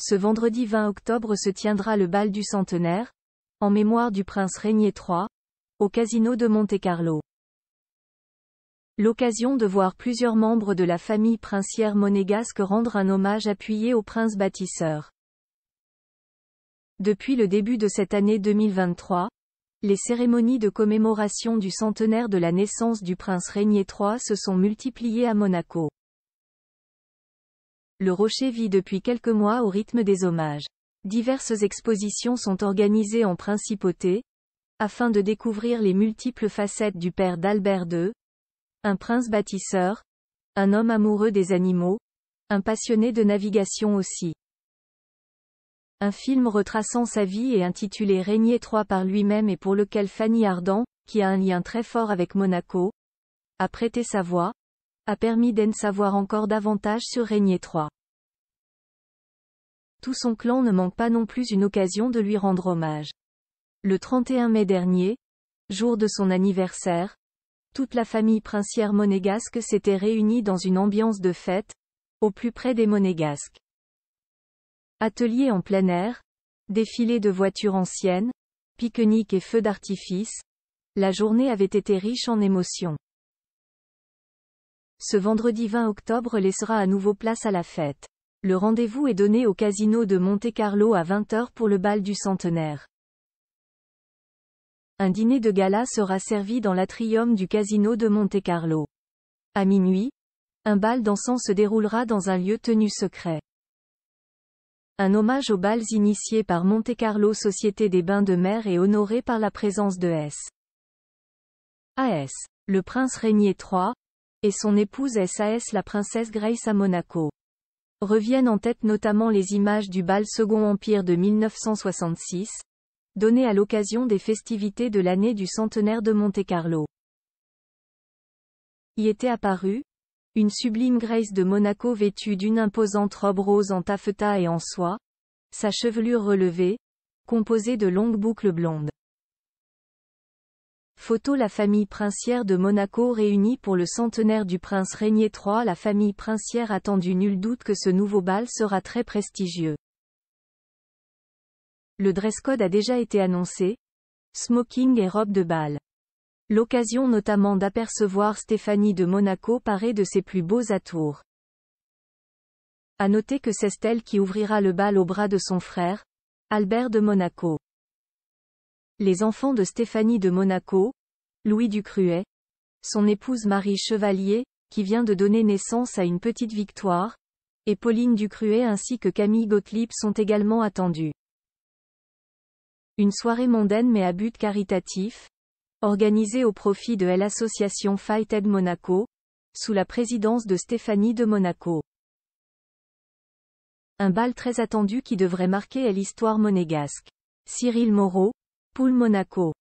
Ce vendredi 20 octobre se tiendra le bal du centenaire, en mémoire du prince Régnier III, au casino de Monte-Carlo. L'occasion de voir plusieurs membres de la famille princière monégasque rendre un hommage appuyé au prince bâtisseur. Depuis le début de cette année 2023, les cérémonies de commémoration du centenaire de la naissance du prince Régnier III se sont multipliées à Monaco. Le rocher vit depuis quelques mois au rythme des hommages. Diverses expositions sont organisées en principauté, afin de découvrir les multiples facettes du père d'Albert II, un prince bâtisseur, un homme amoureux des animaux, un passionné de navigation aussi. Un film retraçant sa vie est intitulé Régner III par lui-même et pour lequel Fanny Ardant, qui a un lien très fort avec Monaco, a prêté sa voix, a permis d'en savoir encore davantage sur Régnier III. Tout son clan ne manque pas non plus une occasion de lui rendre hommage. Le 31 mai dernier, jour de son anniversaire, toute la famille princière monégasque s'était réunie dans une ambiance de fête, au plus près des monégasques. Atelier en plein air, défilé de voitures anciennes, pique et feux d'artifice, la journée avait été riche en émotions. Ce vendredi 20 octobre laissera à nouveau place à la fête. Le rendez-vous est donné au casino de Monte-Carlo à 20h pour le bal du centenaire. Un dîner de gala sera servi dans l'atrium du casino de Monte-Carlo. À minuit, un bal dansant se déroulera dans un lieu tenu secret. Un hommage aux bals initiés par Monte-Carlo Société des Bains de Mer et honoré par la présence de S. A. S. Le prince Régnier III, et son épouse SAS la princesse Grace à Monaco. Reviennent en tête notamment les images du bal Second Empire de 1966, donné à l'occasion des festivités de l'année du centenaire de Monte-Carlo. Y était apparue, une sublime Grace de Monaco vêtue d'une imposante robe rose en taffetas et en soie, sa chevelure relevée, composée de longues boucles blondes. Photo La famille princière de Monaco réunie pour le centenaire du prince Régnier III La famille princière attendu Nul doute que ce nouveau bal sera très prestigieux. Le dress code a déjà été annoncé. Smoking et robe de bal. L'occasion notamment d'apercevoir Stéphanie de Monaco parée de ses plus beaux atours. À noter que c'est elle qui ouvrira le bal au bras de son frère, Albert de Monaco. Les enfants de Stéphanie de Monaco, Louis Ducruet, son épouse Marie Chevalier, qui vient de donner naissance à une petite victoire, et Pauline Ducruet ainsi que Camille Gottlieb sont également attendus. Une soirée mondaine mais à but caritatif, organisée au profit de l'association Fighted Monaco, sous la présidence de Stéphanie de Monaco. Un bal très attendu qui devrait marquer l'histoire monégasque. Cyril Moreau, Poule Monaco.